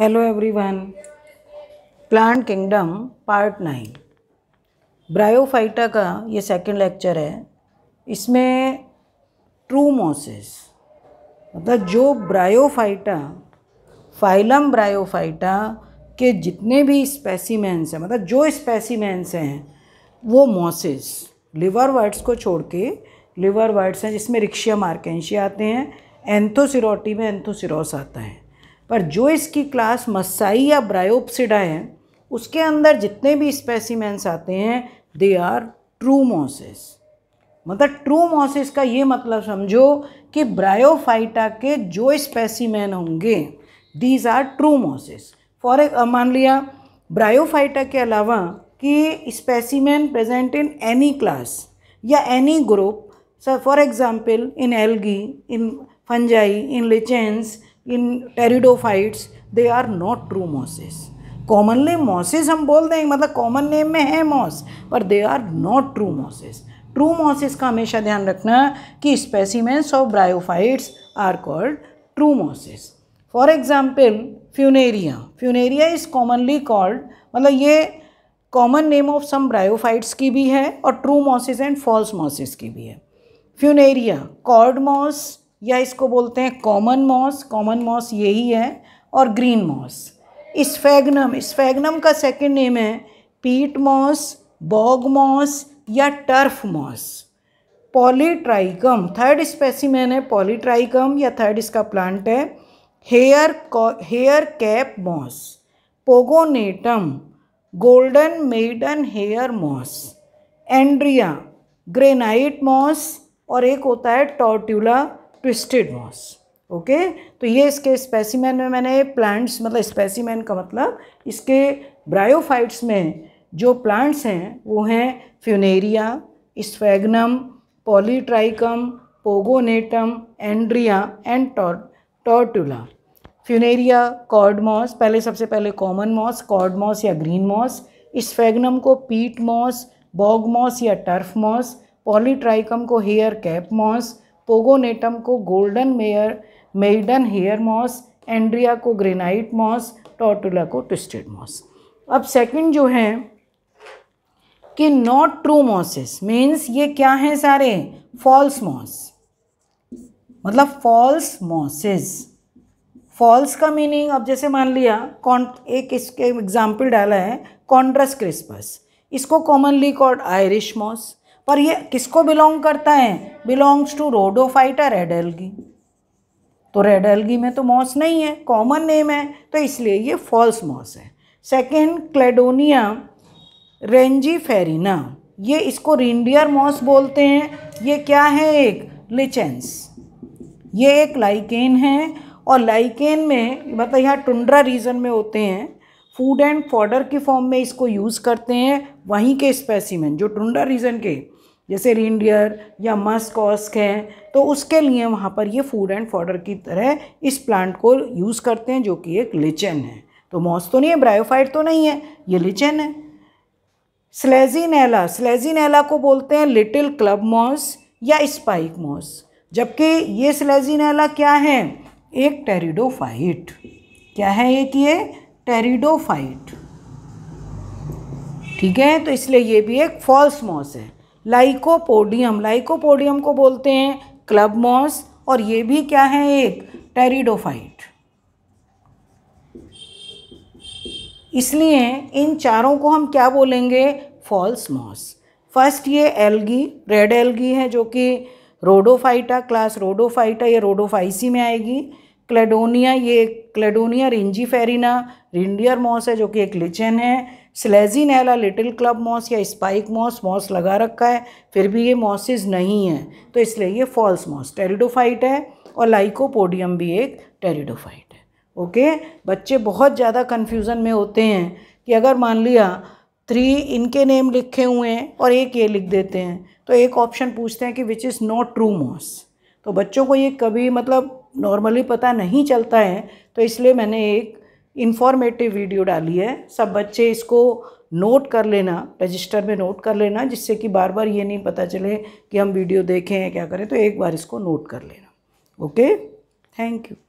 hello everyone plant kingdom part nine bryophyta का ये second lecture है इसमें ट्रू मोसिस मतलब जो ब्रायोफाइटा फाइलम ब्रायोफाइटा के जितने भी स्पेसीमेंस हैं मतलब जो स्पेसीमेंस हैं वो मोसिस लिवर वर्ड्स को छोड़ के लिवर वर्ड्स हैं जिसमें रिक्शिया मार्केशिया आते हैं एंथोसिरोटी में एंथोसिरोस आता है पर जो इसकी क्लास मसाई या ब्रायोप्सिडा है उसके अंदर जितने भी स्पेसिमेंस आते हैं दे आर ट्रू मॉसिस मतलब ट्रू मॉसिस का ये मतलब समझो कि ब्रायोफाइटा के जो स्पेसिमेन होंगे these are true mosses for मान लिया ब्रायोफाइटा के अलावा कि specimen present in any class या any group for example in algae in fungi in lichens in pteridophytes they are not true mosses commonly mosses हम बोल देंगे मतलब कॉमन नेम में है मॉस पर they are not true mosses true mosses का हमेशा ध्यान रखना कि specimens of bryophytes are called true mosses for example funaria funaria is commonly called मतलब ये common name of some bryophytes की भी है और true mosses and false mosses की भी है फ्यूनेरिया कॉर्ड मॉस या इसको बोलते हैं कॉमन मॉस कॉमन मॉस यही है और ग्रीन मॉस स्फेगनम स्फेगनम का सेकेंड नेम है पीट मॉस बॉग मॉस या turf moss polytrichum third specimen है पॉलीट्राइकम या थर्ड इसका प्लांट है hair hair cap moss pogonatum golden maiden hair moss andreaea granite moss और एक होता है टॉर्ट्यूला ट्विस्टेड मॉस ओके तो ये इसके स्पेसिमैन में मैंने प्लांट्स मतलब स्पेसिमैन का मतलब इसके ब्रायोफाइट्स में जो प्लांट्स हैं वो हैं funaria sphagnum polytrichum pogonatum andreaea and tortula funaria cord moss पहले सबसे पहले कॉमन मॉस कॉर्ड मॉस या ग्रीन मॉस स्फेगनम को पीट मॉस बॉग मॉस या टर्फ मॉस पॉलीट्राइकम को हेयर कैप मॉस पोगोनेटम को golden mayor maiden hair moss andreaea को granite moss tortula को ट्विस्टेड मॉस अब सेकंड जो है कि नॉट ट्रू मॉसेस मीन्स ये क्या हैं सारे फॉल्स मॉस मतलब फॉल्स मॉसेस फॉल्स का मीनिंग अब जैसे मान लिया कौन एक इसके एग्जाम्पल डाला है कॉन्ड्रस क्रिस्पस इसको कॉमनली कॉल्ड आयरिश मॉस पर ये किसको बिलोंग करता है बिलोंग्स टू रोडोफाइटा रेड तो रेड एल्गी में तो मॉस नहीं है कॉमन नेम है तो इसलिए ये फॉल्स मॉस है सेकेंड क्लेडोनिया रेंजी फेरिना ये इसको रिंडियर मॉस बोलते हैं ये क्या है एक लिचेंस ये एक लाइकेन है और लाइकेन में मतलब यहाँ टुंड्रा रीजन में होते हैं फूड एंड फॉर्डर की फॉर्म में इसको यूज़ करते हैं वहीं के स्पेसिमेंट जो टुंड्रा रीजन के जैसे रिंडियर या मस्क ऑस्क है तो उसके लिए वहाँ पर ये फूड एंड फॉडर की तरह इस प्लांट को यूज़ करते हैं जो कि एक लिचन है तो मॉस तो नहीं है ब्रायोफाइट तो नहीं है ये लिचन है स्लेजिनेला स्लेजिनेला को बोलते हैं लिटिल क्लब मॉस या स्पाइक मॉस जबकि ये स्लेजिनेला क्या है एक टेरिडोफाइट क्या है एक ये टेरिडोफाइट ठीक है तो इसलिए ये भी एक फॉल्स मॉस है लाइकोपोडियम लाइकोपोडियम को बोलते हैं क्लब मॉस और ये भी क्या है एक टेरिडोफाइट इसलिए इन चारों को हम क्या बोलेंगे फॉल्स मॉस फर्स्ट ये एल्गी रेड एल्गी है जो कि रोडोफाइटा क्लास रोडोफाइटा ये रोडोफाइसी में आएगी क्लेडोनिया ये क्लेडोनिया रिंजीफेरिना रिंडियर मॉस है जो कि एक लिचन है स्लेजिनेला लिटिल क्लब मॉस या स्पाइक मॉस मॉस लगा रखा है फिर भी ये मॉसिस नहीं है तो इसलिए ये फॉल्स मॉस टेरिडोफाइट है और लाइकोपोडियम भी एक टेरिडोफाइट है ओके बच्चे बहुत ज़्यादा कन्फ्यूज़न में होते हैं कि अगर मान लिया थ्री इनके नेम लिखे हुए हैं और एक ये लिख देते हैं तो एक ऑप्शन पूछते हैं कि which is not true moss तो बच्चों को ये कभी मतलब नॉर्मली पता नहीं चलता है तो इसलिए मैंने एक इन्फॉर्मेटिव वीडियो डाली है सब बच्चे इसको नोट कर लेना रजिस्टर में नोट कर लेना जिससे कि बार बार ये नहीं पता चले कि हम वीडियो देखें क्या करें तो एक बार इसको नोट कर लेना ओके थैंक यू